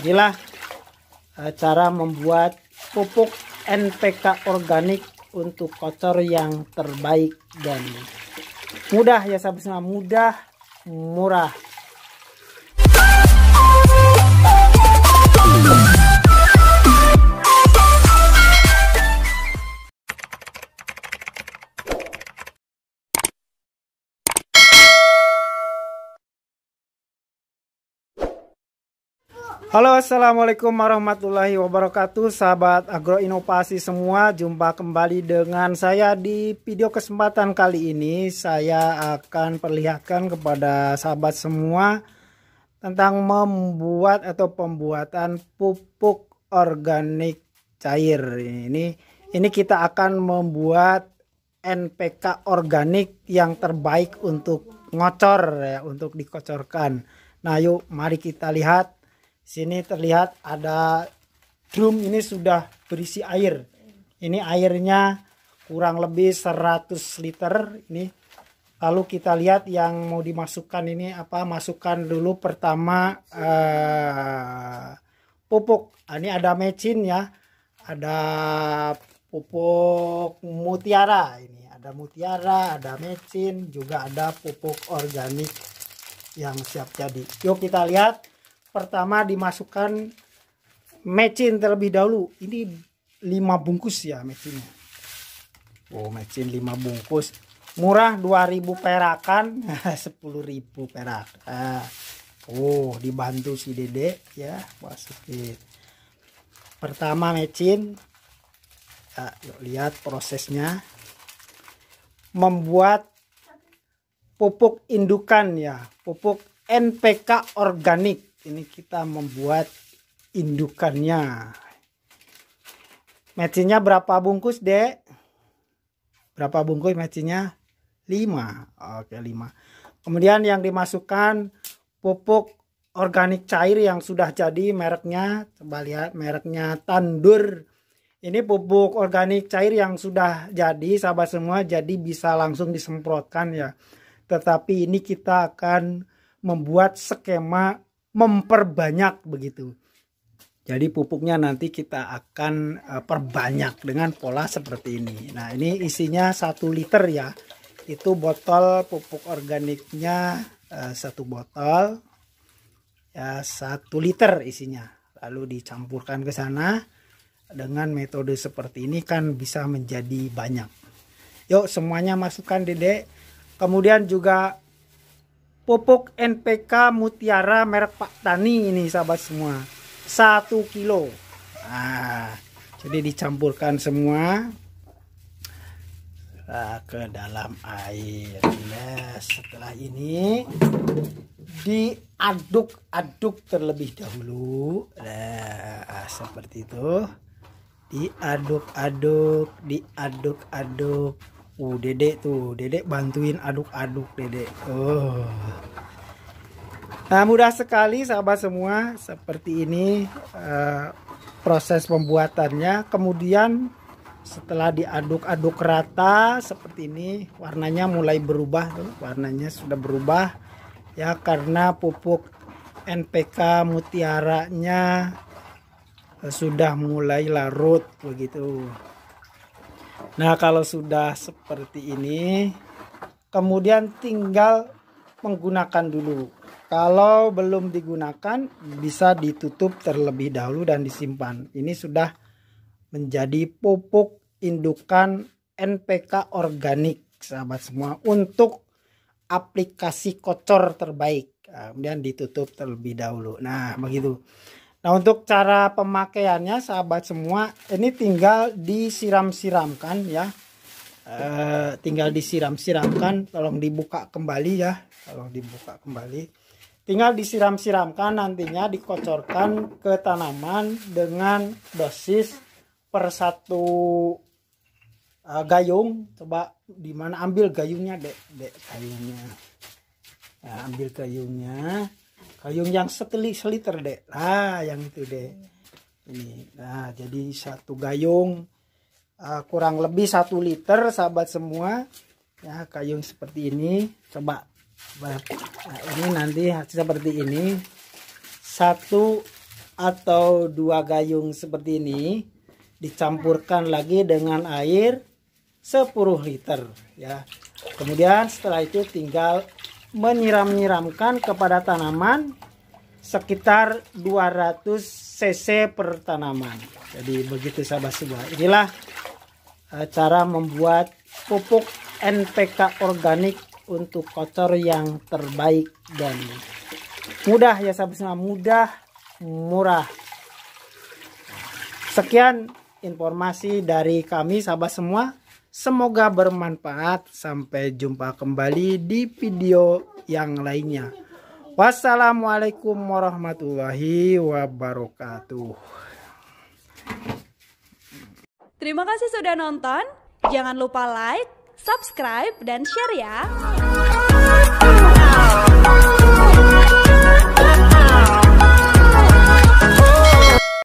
inilah eh, cara membuat pupuk NPK organik untuk kotor yang terbaik dan mudah ya sahabat semua mudah murah Halo assalamualaikum warahmatullahi wabarakatuh sahabat agro inovasi semua jumpa kembali dengan saya di video kesempatan kali ini saya akan perlihatkan kepada sahabat semua tentang membuat atau pembuatan pupuk organik cair ini ini kita akan membuat NPK organik yang terbaik untuk ngocor ya untuk dikocorkan nah yuk mari kita lihat Sini terlihat ada drum ini sudah berisi air. Ini airnya kurang lebih 100 liter ini. Lalu kita lihat yang mau dimasukkan ini apa? Masukkan dulu pertama eh, pupuk. Ah, ini ada mecin ya. Ada pupuk mutiara ini ada mutiara ada mecin juga ada pupuk organik yang siap jadi yuk kita lihat pertama dimasukkan mecin terlebih dahulu ini 5 bungkus ya mecinnya oh mecin 5 bungkus murah 2000 perakan 10.000 perak oh dibantu si dede ya masukin pertama mecin nah, yuk lihat prosesnya membuat pupuk indukan ya pupuk NPK organik ini kita membuat indukannya matchingnya berapa bungkus dek berapa bungkus matchingnya 5 oke 5 kemudian yang dimasukkan pupuk organik cair yang sudah jadi mereknya coba lihat mereknya tandur ini pupuk organik cair yang sudah jadi sahabat semua jadi bisa langsung disemprotkan ya tetapi ini kita akan membuat skema memperbanyak begitu. Jadi pupuknya nanti kita akan eh, perbanyak dengan pola seperti ini. Nah ini isinya satu liter ya. Itu botol pupuk organiknya eh, satu botol, ya satu liter isinya. Lalu dicampurkan ke sana dengan metode seperti ini kan bisa menjadi banyak. Yuk semuanya masukkan dedek. Kemudian juga pupuk NPK Mutiara merek Pak Tani ini sahabat semua satu kilo nah, jadi dicampurkan semua ah, ke dalam air Nah, setelah ini diaduk-aduk terlebih dahulu nah, ah, seperti itu diaduk-aduk diaduk-aduk Uh, Dede tuh, Dede bantuin aduk-aduk Dede. Oh. Nah, mudah sekali sahabat semua seperti ini uh, proses pembuatannya. Kemudian setelah diaduk-aduk rata seperti ini, warnanya mulai berubah tuh, warnanya sudah berubah ya karena pupuk NPK mutiaranya uh, sudah mulai larut begitu. Nah, kalau sudah seperti ini, kemudian tinggal menggunakan dulu. Kalau belum digunakan, bisa ditutup terlebih dahulu dan disimpan. Ini sudah menjadi pupuk indukan NPK organik, sahabat semua, untuk aplikasi kocor terbaik. Nah, kemudian ditutup terlebih dahulu. Nah, begitu. Nah untuk cara pemakaiannya sahabat semua ini tinggal disiram-siramkan ya. E, tinggal disiram-siramkan tolong dibuka kembali ya. Tolong dibuka kembali. Tinggal disiram-siramkan nantinya dikocorkan ke tanaman dengan dosis per satu e, gayung. Coba dimana ambil gayungnya Dek? Dek gayungnya. Nah, ambil gayungnya Kayung yang seteli seliter dek. Nah, yang itu dek. Ini. Nah, jadi satu gayung uh, kurang lebih satu liter, sahabat semua. Ya, kayung seperti ini. Coba. Nah, ini nanti hasil seperti ini. Satu atau dua gayung seperti ini dicampurkan lagi dengan air 10 liter ya kemudian setelah itu tinggal menyiram-nyiramkan kepada tanaman sekitar 200 cc per tanaman. Jadi begitu sahabat semua. Inilah eh, cara membuat pupuk NPK organik untuk kotor yang terbaik dan mudah ya sahabat semua, mudah, murah. Sekian informasi dari kami sahabat semua. Semoga bermanfaat. Sampai jumpa kembali di video yang lainnya. Wassalamualaikum warahmatullahi wabarakatuh. Terima kasih sudah nonton. Jangan lupa like, subscribe, dan share ya.